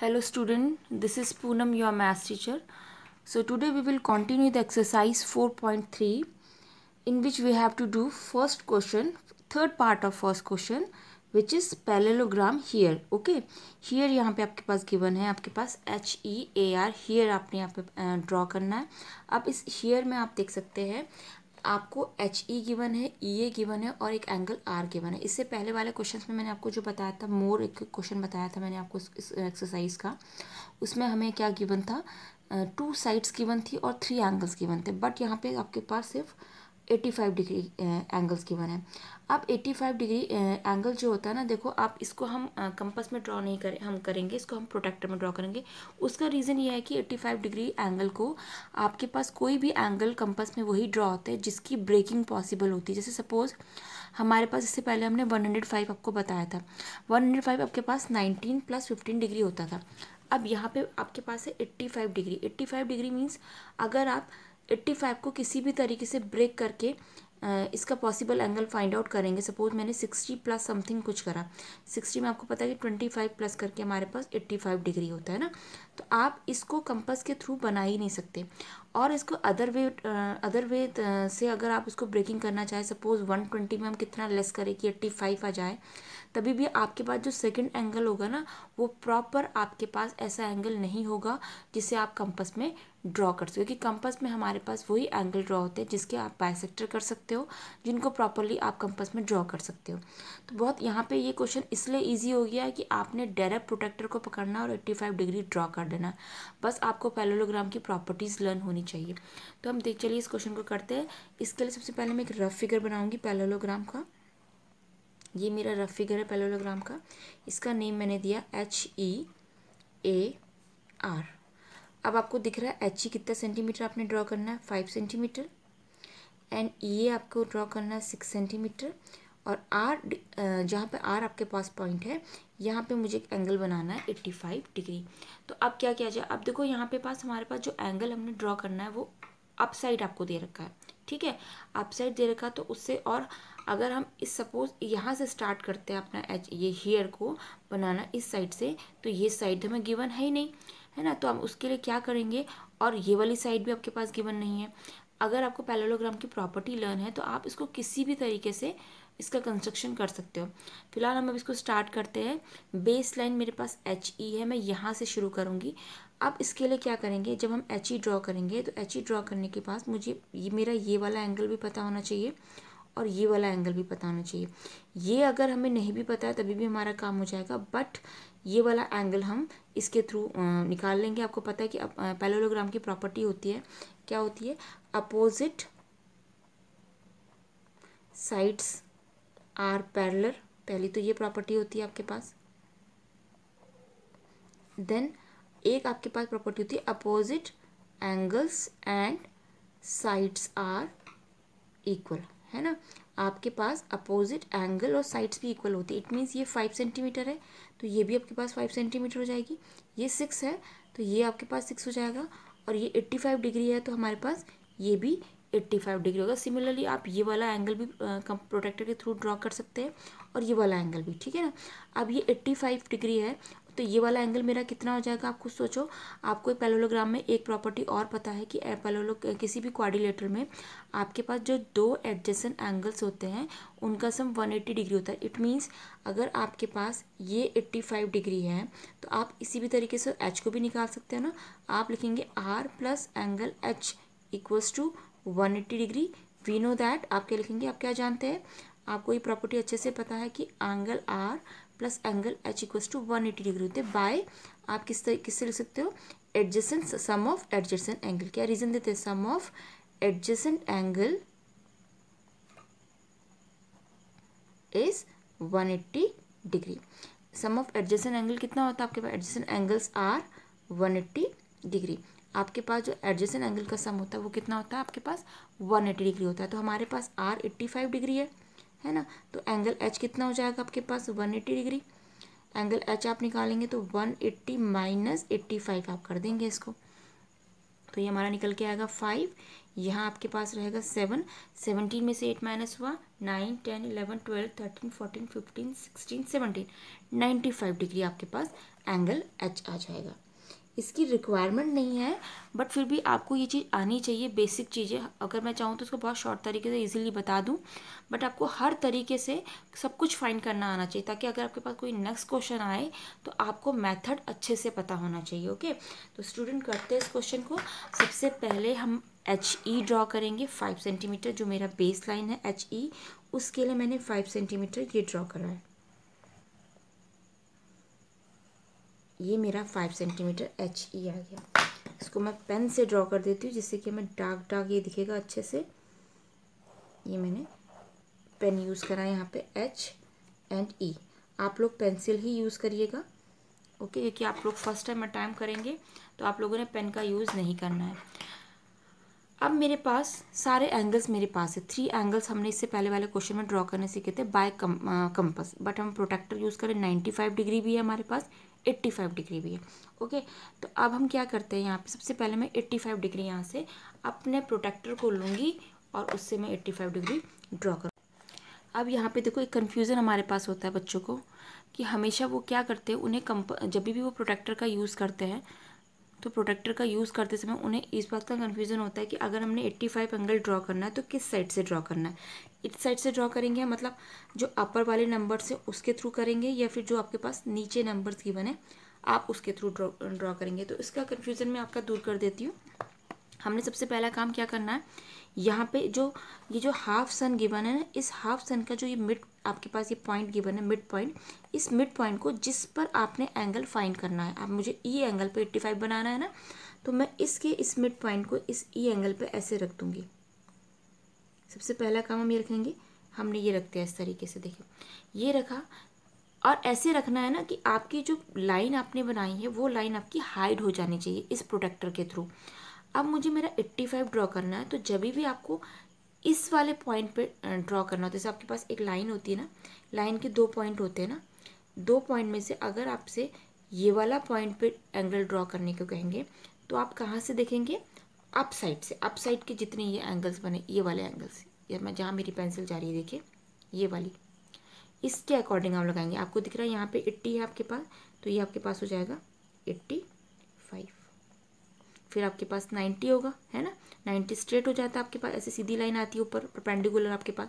hello student this is Poonam your math teacher so today we will continue the exercise 4.3 in which we have to do first question third part of first question which is parallelogram here okay here यहाँ पे आपके पास given है आपके पास H E A R here आपने यहाँ पे draw करना है अब इस here में आप देख सकते हैं आपको एच ई गिवन है ई ए गिवन है और एक एंगल आर गिवन है इससे पहले वाले क्वेश्चन में मैंने आपको जो बताया था मोर एक क्वेश्चन बताया था मैंने आपको इस एक्सरसाइज का उसमें हमें क्या गिवन था टू साइड्स गिवन थी और थ्री एंगल्स गिवन थे बट यहाँ पे आपके पास सिर्फ 85 डिग्री एंगल्स गिवन है अब 85 डिग्री एंगल जो होता है ना देखो आप इसको हम कंपस में ड्रॉ नहीं करें हम करेंगे इसको हम प्रोटेक्टर में ड्रॉ करेंगे उसका रीज़न ये है कि 85 डिग्री एंगल को आपके पास कोई भी एंगल कंपस में वही ड्रॉ होते हैं जिसकी ब्रेकिंग पॉसिबल होती है जैसे सपोज़ हमारे पास इससे पहले हमने फाइव आपको बताया था फाइव आपके पास नाइनटीन प्लस फिफ्टीन डिग्री होता था अब यहाँ पे आपके पास है five degree five degree means अगर आप 85 को किसी भी तरीके से ब्रेक करके इसका पॉसिबल एंगल फाइंड आउट करेंगे सपोज मैंने 60 प्लस समथिंग कुछ करा 60 में आपको पता है कि 25 प्लस करके हमारे पास 85 डिग्री होता है ना तो आप इसको कंपस के थ्रू बना ही नहीं सकते और इसको अदर वे अदर वे से अगर आप इसको ब्रेकिंग करना चाहें सपोज 120 में हम कितना लेस करें कि फाइव आ जाए तभी भी आपके पास जो सेकंड एंगल होगा ना वो प्रॉपर आपके पास ऐसा एंगल नहीं होगा जिसे आप कंपस में ड्रॉ कर सकते हो क्योंकि कंपस में हमारे पास वही एंगल ड्रॉ होते हैं जिसके आप बायसेक्टर कर सकते हो जिनको प्रॉपरली आप कंपस में ड्रॉ कर सकते हो तो बहुत यहाँ पे ये क्वेश्चन इसलिए इजी हो गया है कि आपने डायरेक्ट प्रोटेक्टर को पकड़ना और 85 डिग्री ड्रॉ कर देना बस आपको पैलोलोग्राम की प्रॉपर्टीज़ लर्न होनी चाहिए तो हम देख चलिए इस क्वेश्चन को करते हैं इसके लिए सबसे पहले मैं एक रफ फिगर बनाऊँगी पैलोलोग्राम का ये मेरा रफ फिगर है पेलोलोग्राम का इसका नेम मैंने दिया एच ई ए आर अब आपको दिख रहा है एच ई e कितना सेंटीमीटर आपने ड्रॉ करना है five centimetre and E A आपको ड्रॉ करना है सिक्स सेंटीमीटर और आर जहाँ पे आर आपके पास पॉइंट है यहाँ पे मुझे एक एंगल बनाना है एट्टी फाइव डिग्री तो अब क्या किया जाए अब देखो यहाँ पे पास हमारे पास जो एंगल हमने ड्रॉ करना है वो अप साइड आपको दे रखा है ठीक है अपसाइड दे रखा तो उससे और अगर हम इस सपोज यहाँ से स्टार्ट करते हैं अपना एच ये हेयर को बनाना इस साइड से तो ये साइड हमें गिवन है ही नहीं है ना तो हम उसके लिए क्या करेंगे और ये वाली साइड भी आपके पास गिवन नहीं है अगर आपको पैलोलोग्राम की प्रॉपर्टी लर्न है तो आप इसको किसी भी तरीके से इसका कंस्ट्रक्शन कर सकते हो फिलहाल हम अब इसको स्टार्ट करते हैं बेस लाइन मेरे पास एच ई e है मैं यहाँ से शुरू करूँगी अब इसके लिए क्या करेंगे जब हम एच ई ड्रॉ करेंगे तो एच ई ड्रॉ करने के पास मुझे ये मेरा ये वाला एंगल भी पता होना चाहिए और ये वाला एंगल भी पता होना चाहिए ये अगर हमें नहीं भी पता है तभी भी हमारा काम हो जाएगा बट ये वाला एंगल हम इसके थ्रू निकाल लेंगे आपको पता है कि पैलोलोग्राम की प्रॉपर्टी होती है क्या होती है अपोजिट साइड्स आर पैरलर पहली तो ये प्रॉपर्टी होती है आपके पास देन एक आपके पास प्रॉपर्टी होती है opposite angles and sides are equal है ना आपके पास अपोजिट एंगल और साइड्स भी इक्वल होती है इट मीन्स ये फाइव सेंटीमीटर है तो ये भी आपके पास फाइव सेंटीमीटर हो जाएगी ये सिक्स है तो ये आपके पास सिक्स हो जाएगा और ये एट्टी फाइव डिग्री है तो हमारे पास ये भी एट्टी फाइव डिग्री होगा सिमिलरली आप ये वाला एंगल भी प्रोटेक्टर के थ्रू ड्रॉ कर सकते हैं और ये वाला एंगल भी ठीक है ना अब ये एट्टी फाइव डिग्री है तो ये वाला एंगल मेरा कितना हो जाएगा आप खुद सोचो आपको पैलोलोग्राम में एक प्रॉपर्टी और पता है कि पैलोलो किसी भी क्वारिलेटर में आपके पास जो दो एडजेसन एंगल्स होते हैं उनका सम 180 डिग्री होता है इट मीन्स अगर आपके पास ये 85 डिग्री है तो आप इसी भी तरीके से एच को भी निकाल सकते हैं ना आप लिखेंगे R plus angle H equals to one eighty degree we know that आप क्या लिखेंगे आप क्या जानते हैं आपको ये प्रॉपर्टी अच्छे से पता है कि angle R plus angle H equals to one eighty degree होते हैं बाय आप किस किससे लिख सकते हो adjacent sum of adjacent angle क्या रीजन देते हैं sum of adjacent angle is eighty degree sum of adjacent angle कितना होता है आपके पास adjacent angles are one eighty degree आपके पास जो एडजेसन एंगल का सम होता है वो कितना होता है आपके पास वन एटी डिग्री होता है तो हमारे पास आर एट्टी फाइव डिग्री है है ना तो एंगल एच कितना हो जाएगा आपके पास one eighty degree angle H आप निकालेंगे तो one eighty minus eighty five आप कर देंगे इसको तो ये हमारा निकल के आएगा फाइव यहाँ आपके पास रहेगा सेवन सेवनटीन में से एट माइनस हुआ nine ten eleven twelve thirteen fourteen fifteen sixteen seventeen ninety five degree आपके पास एंगल एच आ जाएगा इसकी रिक्वायरमेंट नहीं है बट फिर भी आपको ये चीज़ आनी चाहिए बेसिक चीज़ें अगर मैं चाहूँ तो उसको बहुत शॉर्ट तरीके से इजीली बता दूँ बट आपको हर तरीके से सब कुछ फाइंड करना आना चाहिए ताकि अगर आपके पास कोई नेक्स्ट क्वेश्चन आए तो आपको मैथड अच्छे से पता होना चाहिए ओके तो स्टूडेंट करते हैं इस क्वेश्चन को सबसे पहले हम एच ई ड्रॉ करेंगे फाइव सेंटीमीटर जो मेरा बेस लाइन है एच ई e, उसके लिए मैंने फाइव सेंटीमीटर ये ड्रॉ करा है ये मेरा फाइव सेंटीमीटर एच ई आ गया इसको मैं पेन से ड्रॉ कर देती हूँ जिससे कि हमें डार्क डार्क ये दिखेगा अच्छे से ये मैंने पेन यूज़ करा है यहाँ पे एच एंड ई आप लोग पेंसिल ही यूज़ करिएगा ओके क्योंकि आप लोग फर्स्ट टाइम अटैम्प करेंगे तो आप लोगों ने पेन का यूज़ नहीं करना है अब मेरे पास सारे एंगल्स मेरे पास है थ्री एंगल्स हमने इससे पहले वाले क्वेश्चन में ड्रॉ करने सीखे थे बाय कम, कंपस बट हम प्रोटेक्टर यूज़ करें नाइन्टी फाइव डिग्री भी है हमारे पास एट्टी फाइव डिग्री भी है ओके तो अब हम क्या करते हैं यहाँ पे सबसे पहले मैं एट्टी फाइव डिग्री यहाँ से अपने प्रोटेक्टर को लूँगी और उससे मैं एट्टी फाइव डिग्री ड्रॉ करूँ अब यहाँ पे देखो एक कन्फ्यूज़न हमारे पास होता है बच्चों को कि हमेशा वो क्या करते हैं उन्हें कंप जब भी वो प्रोटेक्टर का यूज़ करते हैं तो प्रोटेक्टर का यूज़ करते समय उन्हें इस बात का कन्फ्यूज़न होता है कि अगर हमने 85 एंगल ड्रॉ करना है तो किस साइड से ड्रॉ करना है इस साइड से ड्रॉ करेंगे मतलब जो अपर वाले नंबर से उसके थ्रू करेंगे या फिर जो आपके पास नीचे नंबर्स की बने आप उसके थ्रू ड्रॉ ड्रॉ करेंगे तो इसका कन्फ्यूज़न मैं आपका दूर कर देती हूँ हमने सबसे पहला काम क्या करना है यहाँ पे जो ये जो हाफ सन गिवन है ना इस हाफ सन का जो ये मिड आपके पास ये पॉइंट गिवन है मिड पॉइंट इस मिड पॉइंट को जिस पर आपने एंगल फाइंड करना है आप मुझे ई e एंगल पे 85 बनाना है ना तो मैं इसके इस मिड पॉइंट को इस ई e एंगल पे ऐसे रख दूँगी सबसे पहला काम हम ये रखेंगे हमने ये रखते हैं इस तरीके से देखिए ये रखा और ऐसे रखना है ना कि आपकी जो लाइन आपने बनाई है वो लाइन आपकी हाइड हो जानी चाहिए इस प्रोटेक्टर के थ्रू अब मुझे मेरा 85 ड्रॉ करना है तो जब भी आपको इस वाले पॉइंट पे ड्रॉ करना होता है जैसे आपके पास एक लाइन होती है ना लाइन के दो पॉइंट होते हैं ना दो पॉइंट में से अगर आपसे ये वाला पॉइंट पे एंगल ड्रॉ करने को कहेंगे तो आप कहाँ से देखेंगे अप साइड से अप साइड के जितने ये एंगल्स बने ये वाले एंगल्स या मैं जहाँ मेरी पेंसिल जा रही है देखिए ये वाली इसके अकॉर्डिंग आप लगाएंगे आपको दिख रहा है यहाँ पे एट्टी है आपके पास तो ये आपके पास हो जाएगा एट्टी फिर आपके पास नाइन्टी होगा है ना नाइन्टी स्ट्रेट हो जाता है आपके पास ऐसे सीधी लाइन आती है ऊपर परपेंडिकुलर आपके पास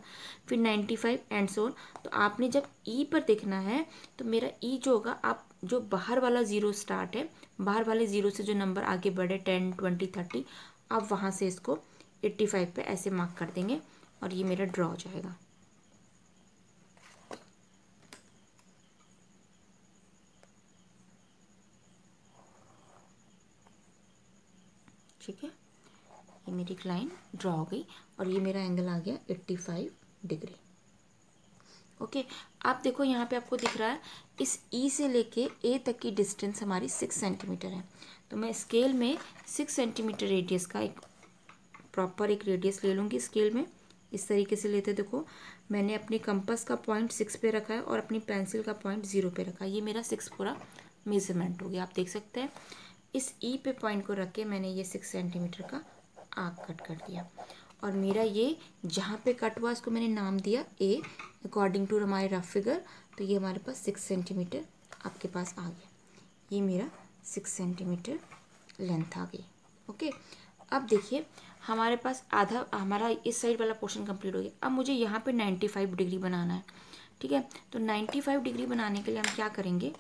फिर नाइन्टी फाइव एंड सोन तो आपने जब ई e पर देखना है तो मेरा ई e जो होगा आप जो बाहर वाला ज़ीरो स्टार्ट है बाहर वाले ज़ीरो से जो नंबर आगे बढ़े टेन ट्वेंटी थर्टी आप वहाँ से इसको एट्टी फाइव पर ऐसे मार्क कर देंगे और ये मेरा ड्रॉ हो जाएगा ठीक है ये मेरी एक लाइन ड्रा हो गई और ये मेरा एंगल आ गया 85 डिग्री ओके आप देखो यहाँ पे आपको दिख रहा है इस ई e से लेके ए तक की डिस्टेंस हमारी सिक्स सेंटीमीटर है तो मैं स्केल में सिक्स सेंटीमीटर रेडियस का एक प्रॉपर एक रेडियस ले लूँगी स्केल में इस तरीके से लेते देखो मैंने अपने कंपस का पॉइंट सिक्स पे रखा है और अपनी पेंसिल का पॉइंट ज़ीरो पे रखा है ये मेरा सिक्स पूरा मेजरमेंट हो गया आप देख सकते हैं इस ई e पे पॉइंट को रख के मैंने ये सिक्स सेंटीमीटर का आग कट कर दिया और मेरा ये जहाँ पे कट हुआ उसको मैंने नाम दिया ए अकॉर्डिंग टू हमारे रफ फिगर तो ये हमारे पास सिक्स सेंटीमीटर आपके पास आ गया ये मेरा सिक्स सेंटीमीटर लेंथ आ गई ओके अब देखिए हमारे पास आधा हमारा इस साइड वाला पोर्शन कंप्लीट हो गया अब मुझे यहाँ पे फाइव डिग्री बनाना है ठीक है तो नाइन्टी फाइव डिग्री बनाने के लिए हम क्या करेंगे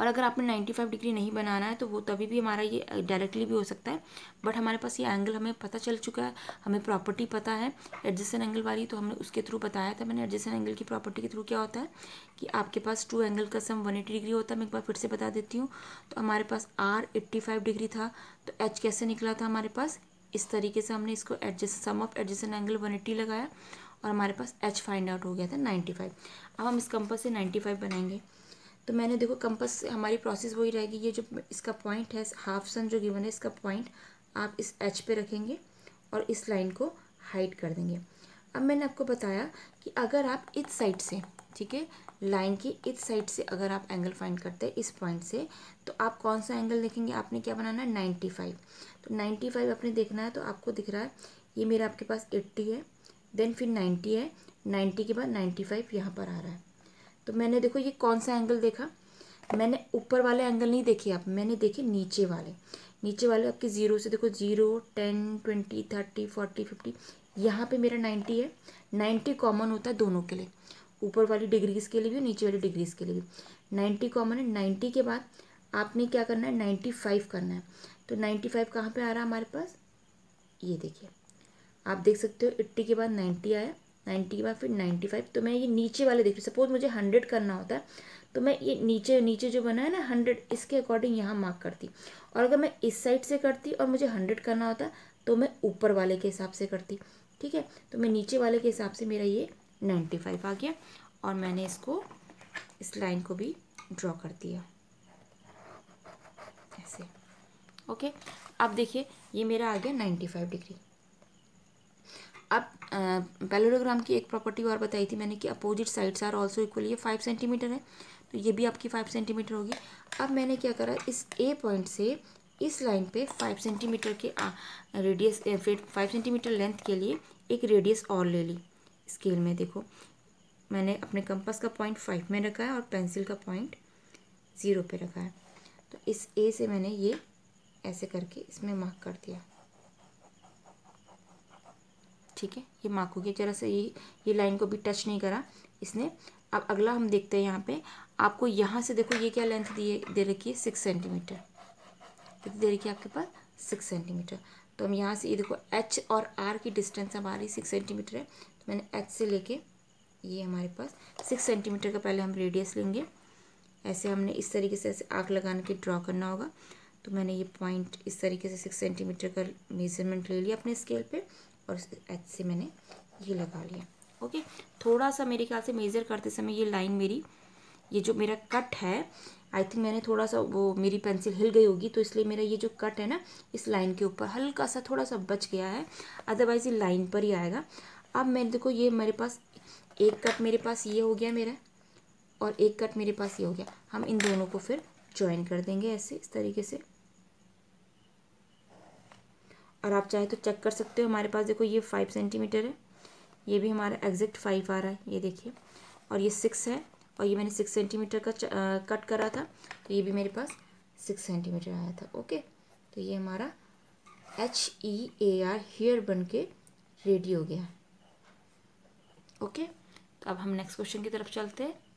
और अगर आपने नाइन्टी फाइव डिग्री नहीं बनाना है तो वो तभी भी हमारा ये डायरेक्टली भी हो सकता है बट हमारे पास ये एंगल हमें पता चल चुका है हमें प्रॉपर्टी पता है एडजस्टन एंगल वाली तो हमने उसके थ्रू बताया था मैंने एडजस्टन एंगल की प्रॉपर्टी के थ्रू क्या होता है कि आपके पास टू एंगल का सम वन एटी डिग्री होता है मैं एक बार फिर से बता देती हूँ तो हमारे पास आर एट्टी फाइव डिग्री था तो एच कैसे निकला था हमारे पास इस तरीके से हमने इसको adjust sum of adjacent angle one eighty लगाया और हमारे पास एच फाइंड आउट हो गया था नाइन्टी फाइव अब हम इस कंपस से नाइन्टी फाइव बनाएंगे तो मैंने देखो कंपस हमारी प्रोसेस वही रहेगी ये जो इसका पॉइंट है हाफ सन जो गिवन है इसका पॉइंट आप इस एच पे रखेंगे और इस लाइन को हाइड कर देंगे अब मैंने आपको बताया कि अगर आप इस साइड से ठीक है लाइन की इस साइड से अगर आप एंगल फाइंड करते हैं इस पॉइंट से तो आप कौन सा एंगल देखेंगे आपने क्या बनाना है नाइन्टी फाइव तो नाइन्टी फाइव आपने देखना है तो आपको दिख रहा है ये मेरा आपके पास एट्टी है देन फिर नाइन्टी है नाइन्टी के बाद नाइन्टी फाइव यहाँ पर आ रहा है तो मैंने देखो ये कौन सा एंगल देखा मैंने ऊपर वाले एंगल नहीं देखे आप मैंने देखे नीचे वाले नीचे वाले आपके ज़ीरो से देखो zero ten twenty thirty forty fifty यहाँ पे मेरा नाइन्टी है नाइन्टी कॉमन होता है दोनों के लिए ऊपर वाली डिग्रीज़ के लिए भी नीचे वाली डिग्रीज़ के लिए भी नाइन्टी कॉमन है नाइन्टी के बाद आपने क्या करना है नाइन्टी फाइव करना है तो नाइन्टी फाइव कहाँ पर आ रहा है हमारे पास ये देखिए आप देख सकते हो एट्टी के बाद नाइन्टी आया नाइन्टी के बाद फिर नाइन्टी फाइव तो मैं ये नीचे वाले देख रही सपोज मुझे हंड्रेड करना होता है तो मैं ये नीचे नीचे जो बना है ना हंड्रेड इसके अकॉर्डिंग यहाँ मार्क करती और अगर मैं इस साइड से करती और मुझे हंड्रेड करना होता तो मैं ऊपर वाले के हिसाब से करती ठीक है तो मैं नीचे वाले के हिसाब से मेरा ये नाइन्टी फाइव आ गया और मैंने इसको इस लाइन को भी ड्रॉ कर दिया ऐसे ओके अब देखिए ये मेरा आ गया नाइन्टी फाइव डिग्री अब पैलोग्राम की एक प्रॉपर्टी और बताई थी मैंने कि opposite sides are also equal ये फाइव सेंटीमीटर है तो ये भी आपकी फाइव सेंटीमीटर होगी अब मैंने क्या करा इस ए पॉइंट से इस लाइन पे फाइव सेंटीमीटर के रेडियस फाइव सेंटीमीटर लेंथ के लिए एक रेडियस और ले ली स्केल में देखो मैंने अपने कंपास का पॉइंट फाइव में रखा है और पेंसिल का पॉइंट ज़ीरो पे रखा है तो इस ए से मैंने ये ऐसे करके इसमें मार्क कर दिया ठीक है ये मार्क हो गया जरा से ये ये लाइन को भी टच नहीं करा इसने अब अगला हम देखते हैं यहाँ पे आपको यहाँ से देखो ये क्या लेंथ दिए दे रखी है सिक्स सेंटीमीटर कितनी दे रखी है आपके पास सिक्स सेंटीमीटर तो हम यहाँ से ये देखो एच और आर की डिस्टेंस हमारी सिक्स सेंटीमीटर है तो मैंने एच से लेके ये हमारे पास सिक्स सेंटीमीटर का पहले हम रेडियस लेंगे ऐसे हमने इस तरीके से ऐसे आग लगाने के ड्रॉ करना होगा तो मैंने ये पॉइंट इस तरीके से सिक्स सेंटीमीटर का मेजरमेंट ले लिया अपने स्केल पे और एच से मैंने ये लगा लिया ओके थोड़ा सा मेरे ख्याल से मेज़र करते समय ये लाइन मेरी ये जो मेरा कट है आई थिंक मैंने थोड़ा सा वो मेरी पेंसिल हिल गई होगी तो इसलिए मेरा ये जो कट है ना इस लाइन के ऊपर हल्का सा थोड़ा सा बच गया है अदरवाइज़ ये लाइन पर ही आएगा अब मैं देखो ये मेरे पास एक कट मेरे पास ये हो गया मेरा और एक कट मेरे पास ये हो गया हम इन दोनों को फिर ज्वाइन कर देंगे ऐसे इस तरीके से और आप चाहे तो चेक कर सकते हो हमारे पास देखो ये फाइव सेंटीमीटर है ये भी हमारा एग्जैक्ट फाइव आ रहा है ये देखिए और ये सिक्स है और ये मैंने सिक्स सेंटीमीटर का कट करा था तो ये भी मेरे पास सिक्स सेंटीमीटर आया था ओके तो ये हमारा H E A R hair बन के रेडी हो गया ओके तो अब हम नेक्स्ट क्वेश्चन की तरफ चलते हैं